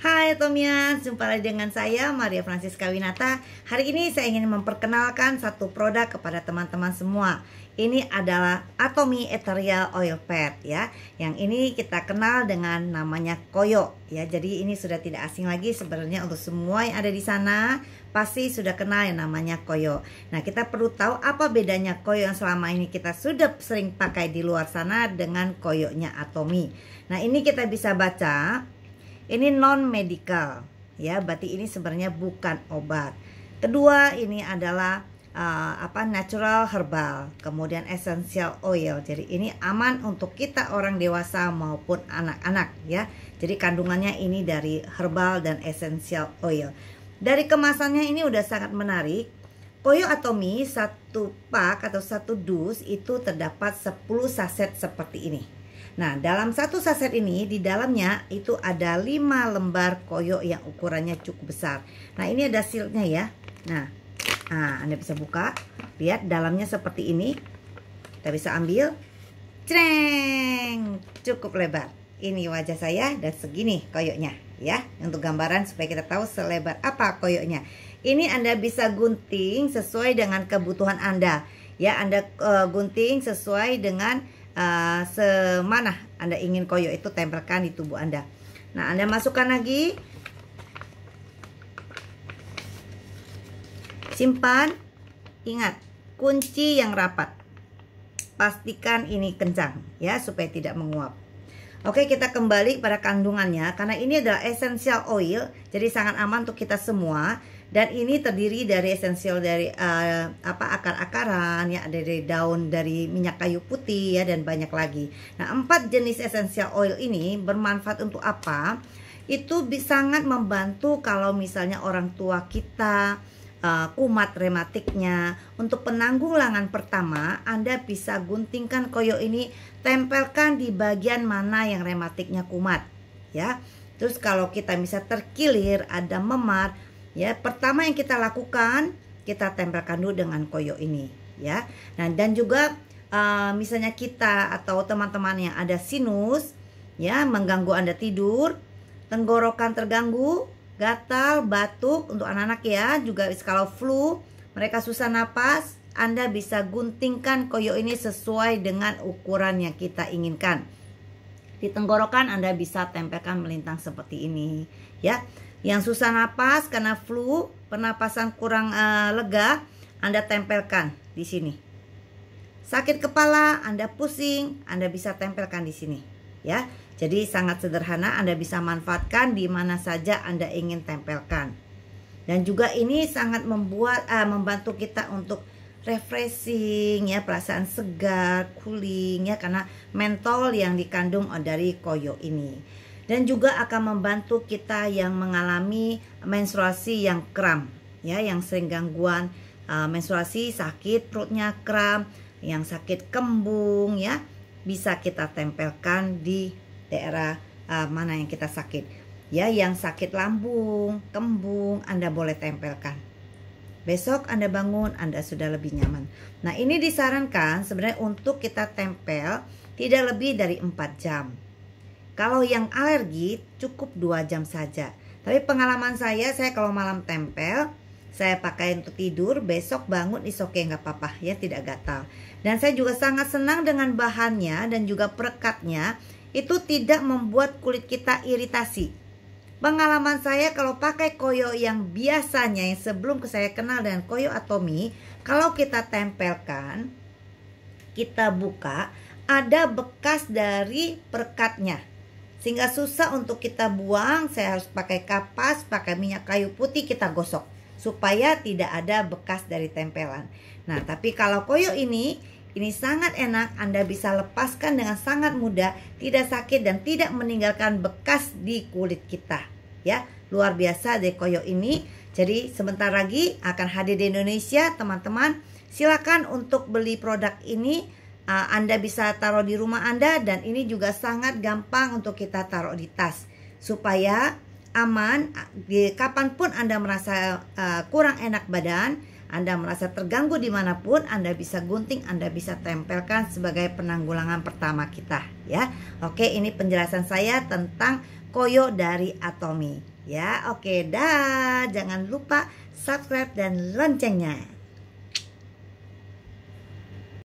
Hai Tomia, jumpa lagi dengan saya Maria Francisca Winata Hari ini saya ingin memperkenalkan satu produk kepada teman-teman semua Ini adalah Atomi Ethereal Oil Pad ya Yang ini kita kenal dengan namanya Koyo ya Jadi ini sudah tidak asing lagi sebenarnya untuk semua yang ada di sana Pasti sudah kenal yang namanya Koyo Nah kita perlu tahu apa bedanya Koyo yang selama ini kita sudah sering pakai di luar sana Dengan Koyonya Atomi Nah ini kita bisa baca ini non medical ya, berarti ini sebenarnya bukan obat. Kedua, ini adalah uh, apa natural herbal, kemudian essential oil. Jadi ini aman untuk kita orang dewasa maupun anak-anak ya. Jadi kandungannya ini dari herbal dan essential oil. Dari kemasannya ini udah sangat menarik. Koyo atau satu pak atau satu dus itu terdapat 10 saset seperti ini. Nah, dalam satu saset ini di dalamnya itu ada lima lembar koyok yang ukurannya cukup besar. Nah, ini ada sealnya ya. Nah, nah Anda bisa buka, lihat dalamnya seperti ini. Kita bisa ambil. Ceng, cukup lebar. Ini wajah saya dan segini koyoknya ya. Untuk gambaran supaya kita tahu selebar apa koyoknya. Ini Anda bisa gunting sesuai dengan kebutuhan Anda. Ya, Anda uh, gunting sesuai dengan Eh, semana Anda ingin koyo itu tempelkan di tubuh Anda. Nah, Anda masukkan lagi. Simpan. Ingat, kunci yang rapat. Pastikan ini kencang ya supaya tidak menguap. Oke, kita kembali pada kandungannya karena ini adalah essential oil, jadi sangat aman untuk kita semua dan ini terdiri dari esensial dari uh, apa akar-akaran ya dari daun dari minyak kayu putih ya dan banyak lagi nah empat jenis esensial oil ini bermanfaat untuk apa itu sangat membantu kalau misalnya orang tua kita uh, kumat rematiknya. Untuk penanggulangan pertama, Anda bisa guntingkan koyo ini, tempelkan di bagian mana yang rematiknya kumat, ya. Terus kalau kita bisa terkilir, ada memar, ya pertama yang kita lakukan kita tempelkan dulu dengan koyo ini ya nah dan juga uh, misalnya kita atau teman-teman yang ada sinus ya mengganggu anda tidur tenggorokan terganggu gatal batuk untuk anak-anak ya juga kalau flu mereka susah napas anda bisa guntingkan koyo ini sesuai dengan ukuran yang kita inginkan di tenggorokan Anda bisa tempelkan melintang seperti ini ya. Yang susah napas karena flu, pernapasan kurang uh, lega, Anda tempelkan di sini. Sakit kepala, Anda pusing, Anda bisa tempelkan di sini ya. Jadi sangat sederhana Anda bisa manfaatkan di mana saja Anda ingin tempelkan. Dan juga ini sangat membuat uh, membantu kita untuk refreshing ya perasaan segar cooling ya karena mentol yang dikandung dari koyo ini dan juga akan membantu kita yang mengalami menstruasi yang kram ya yang sering gangguan uh, menstruasi sakit perutnya kram yang sakit kembung ya bisa kita tempelkan di daerah uh, mana yang kita sakit ya yang sakit lambung kembung Anda boleh tempelkan Besok Anda bangun, Anda sudah lebih nyaman. Nah, ini disarankan sebenarnya untuk kita tempel tidak lebih dari 4 jam. Kalau yang alergi cukup 2 jam saja. Tapi pengalaman saya, saya kalau malam tempel, saya pakai untuk tidur, besok bangun is oke okay, nggak apa-apa ya tidak gatal. Dan saya juga sangat senang dengan bahannya dan juga perekatnya itu tidak membuat kulit kita iritasi. Pengalaman saya kalau pakai koyo yang biasanya yang sebelum saya kenal dengan koyo atomi, kalau kita tempelkan, kita buka, ada bekas dari perkatnya. Sehingga susah untuk kita buang, saya harus pakai kapas, pakai minyak kayu putih kita gosok supaya tidak ada bekas dari tempelan. Nah, tapi kalau koyo ini ini sangat enak, Anda bisa lepaskan dengan sangat mudah, tidak sakit dan tidak meninggalkan bekas di kulit kita. Ya, luar biasa deh koyo ini. Jadi sebentar lagi akan hadir di Indonesia, teman-teman. Silakan untuk beli produk ini. Ah, Anda bisa taruh di rumah Anda dan ini juga sangat gampang untuk kita taruh di tas supaya aman di kapanpun Anda merasa ah, kurang enak badan anda merasa terganggu dimanapun, Anda bisa gunting, Anda bisa tempelkan sebagai penanggulangan pertama kita ya. Oke, ini penjelasan saya tentang koyo dari Atomi ya. Oke, dah. Jangan lupa subscribe dan loncengnya.